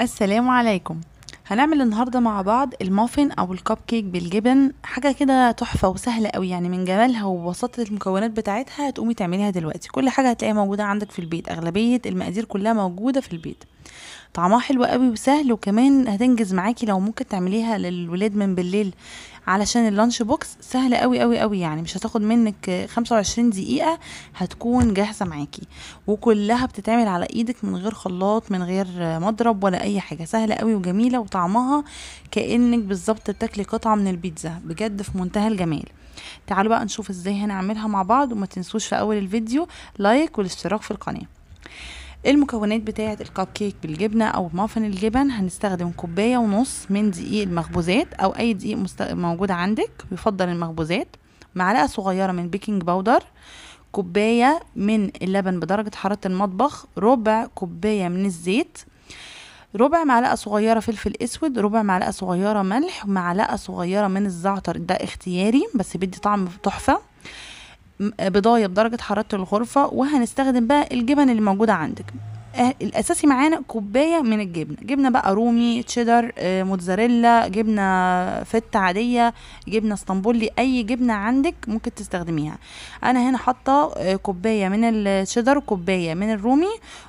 السلام عليكم هنعمل النهاردة مع بعض المافن أو الكب كيك بالجبن حاجة كده تحفة وسهلة قوي يعني من جمالها وبساطة المكونات بتاعتها هتقومي تعمليها دلوقتي كل حاجة هتلاقيها موجودة عندك في البيت أغلبية المقادير كلها موجودة في البيت طعمها حلو قوي وسهل وكمان هتنجز معاكي لو ممكن تعمليها للولاد من بالليل علشان اللانش بوكس سهلة قوي قوي قوي يعني مش هتاخد منك 25 دقيقة هتكون جاهزة معاكي وكلها بتتعمل على ايدك من غير خلاط من غير مضرب ولا اي حاجة سهلة قوي وجميلة وطعمها كأنك بالظبط بتاكلي قطعة من البيتزا بجد في منتهى الجمال تعالوا بقى نشوف ازاي هنعملها مع بعض وما تنسوش في اول الفيديو لايك والاشتراك في القناة المكونات بتاعة الكب كيك بالجبنة أو مافن الجبن هنستخدم كوباية ونص من دقيق المخبوزات أو أي دقيق مست... موجود عندك يفضل المخبوزات معلقة صغيرة من بيكنج باودر كوباية من اللبن بدرجة حرارة المطبخ ربع كوباية من الزيت ربع معلقة صغيرة فلفل اسود ربع معلقة صغيرة ملح معلقة صغيرة من الزعتر ده اختياري بس بيدي طعم تحفة بضايه بدرجه حراره الغرفه وهنستخدم بقى الجبن اللي موجوده عندك آه، الاساسي معانا كوبايه من الجبنه جبنه بقى رومي تشيدر آه، موتزاريلا جبنه فت عاديه جبنه اسطنبولي اي جبنه عندك ممكن تستخدميها انا هنا حاطه آه، كوبايه من التشيدر كوبايه من الرومي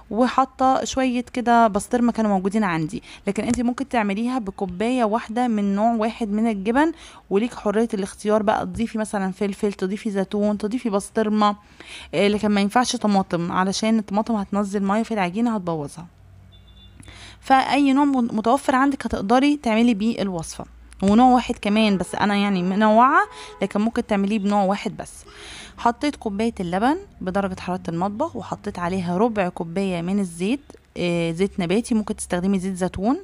وحاطه شويه كده بسطرمه كانوا موجودين عندي لكن انت ممكن تعمليها بكوبايه واحده من نوع واحد من الجبن وليك حريه الاختيار بقى تضيفي مثلا فلفل تضيفي زيتون تضيفي بسطرمه لكن ما ينفعش طماطم علشان الطماطم هتنزل ميه في العجينه العجينه هتبوظها فاي نوع متوفر عندك هتقدري تعملي بيه الوصفه ونوع واحد كمان بس انا يعني منوعه لكن ممكن تعمليه بنوع واحد بس حطيت كوبايه اللبن بدرجه حراره المطبخ وحطيت عليها ربع كوبايه من الزيت آه، زيت نباتي ممكن تستخدمي زيت زيتون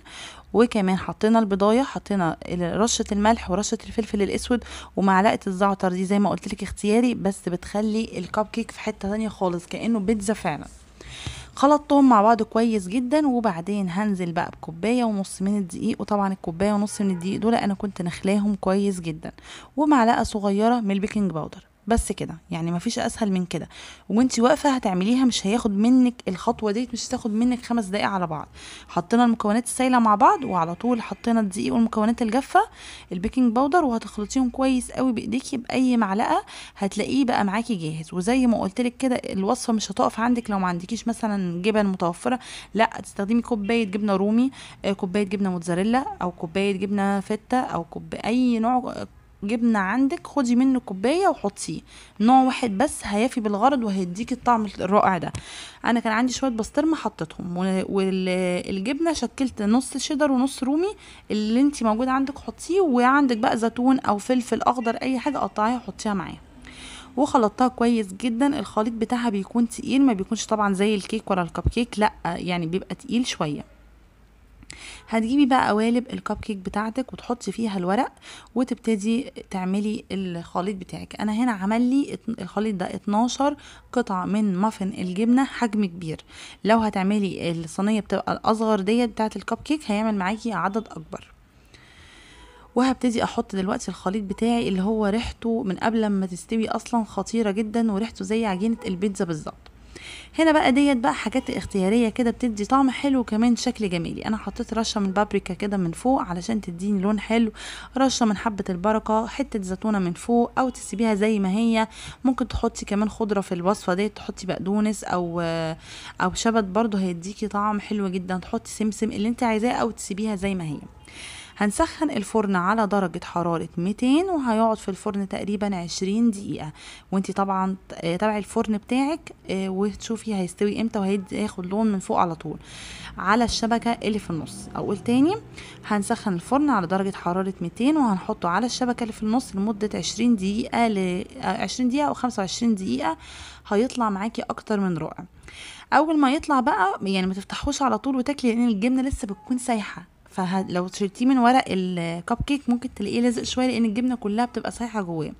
وكمان حطينا البضايه حطينا رشه الملح ورشه الفلفل الاسود ومعلقه الزعتر دي زي ما قلت لك اختياري بس بتخلي الكب كيك في حته تانية خالص كانه بيتزا فعلا خلطتهم مع بعض كويس جدا وبعدين هنزل بقى بكوبايه ونص من الدقيق وطبعا الكوبايه ونص من الدقيق دول انا كنت نخلاهم كويس جدا ومعلقه صغيره من البيكنج باودر بس كده يعني مفيش اسهل من كده وانت واقفه هتعمليها مش هياخد منك الخطوه دي مش هتاخد منك خمس دقايق على بعض حطينا المكونات السايله مع بعض وعلى طول حطينا الدقيق والمكونات الجافه البيكنج باودر وهتخلطيهم كويس قوي بايديكي باي معلقه هتلاقيه بقى معاكي جاهز وزي ما قلت لك كده الوصفه مش هتقف عندك لو ما عندكيش مثلا جبن متوفره لا تستخدمي كوبايه جبنه رومي آه، كوبايه جبنه موتزاريلا او كوبايه جبنه فته او كوب اي نوع جبنة عندك خدي منه كوباية وحطيه نوع واحد بس هيفي بالغرض وهيديكي الطعم الرائع ده انا كان عندي شوية بسطرمة حطيتهم والجبنة شكلت نص شيدر ونص رومي اللي انت موجود عندك حطيه وعندك بقى زيتون او فلفل اخضر اي حاجة قطعيها وحطيها معاه وخلطتها كويس جدا الخليط بتاعها بيكون تقيل ما بيكونش طبعا زي الكيك ولا الكب كيك لا يعني بيبقى تقيل شويه هتجيبي بقى قوالب الكب كيك بتاعتك وتحطي فيها الورق وتبتدي تعملي الخليط بتاعك انا هنا عمل لي الخليط ده 12 قطعه من مافن الجبنه حجم كبير لو هتعملي الصينيه بتبقى الاصغر ديت بتاعت الكب كيك هيعمل معاكي عدد اكبر وهبتدي احط دلوقتي الخليط بتاعي اللي هو ريحته من قبل ما تستوي اصلا خطيره جدا وريحته زي عجينه البيتزا بالظبط هنا بقى ديت بقى حاجات اختياريه كده بتدي طعم حلو وكمان شكل جميل يعني انا حطيت رشه من بابريكا كده من فوق علشان تديني لون حلو رشه من حبه البركه حته زيتونه من فوق او تسيبيها زي ما هي ممكن تحطي كمان خضره في الوصفه ديت تحطي بقدونس او او شبت برده هيديكي طعم حلو جدا تحطي سمسم اللي انت عايزاه او تسيبيها زي ما هي هنسخن الفرن على درجة حرارة 200 وهيقعد في الفرن تقريبا 20 دقيقة وانت طبعا آه، تابعي الفرن بتاعك آه، وتشوفي هيستوي امتى وهياخد لون من فوق على طول على الشبكة اللي في النص اقول تاني هنسخن الفرن على درجة حرارة 200 وهنحطه على الشبكة اللي في النص لمدة 20 دقيقة ل 20 آه، دقيقة او 25 دقيقة هيطلع معاكي اكتر من رائع اول ما يطلع بقى يعني ما تفتحوش على طول وتاكلي لان الجبنه لسه بتكون سايحه فلو شلتيه من ورق الكب كيك ممكن تلاقيه لازق شويه لان الجبنه كلها بتبقى سايحه جواه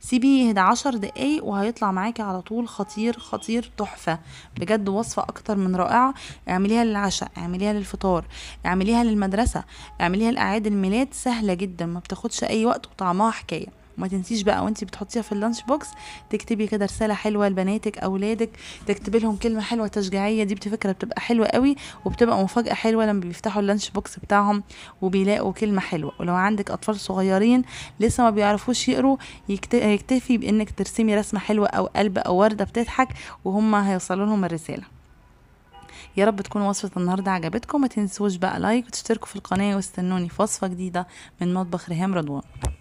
سيبيه يهدى عشر دقايق وهيطلع معاكي على طول خطير خطير تحفه بجد وصفه اكتر من رائعه اعمليها للعشاء اعمليها للفطار اعمليها للمدرسه اعمليها لاعياد الميلاد سهله جدا ما بتاخدش اي وقت وطعمها حكايه وما تنسيش بقى وانت بتحطيها في اللانش بوكس تكتبي كده رساله حلوه لبناتك اولادك تكتبي لهم كلمه حلوه تشجيعيه دي بتفكره بتبقى حلوه قوي وبتبقى مفاجاه حلوه لما بيفتحوا اللانش بوكس بتاعهم وبيلاقوا كلمه حلوه ولو عندك اطفال صغيرين لسه ما بيعرفوش يقروا يكتفي بانك ترسمي رسمه حلوه او قلب او ورده بتضحك وهم هيوصلوا لهم الرساله يا رب تكون وصفة النهاردة عجبتكم ما تنسوش بقى لايك وتشتركوا في القناة واستنوني في وصفة جديدة من مطبخ ريهام رضوان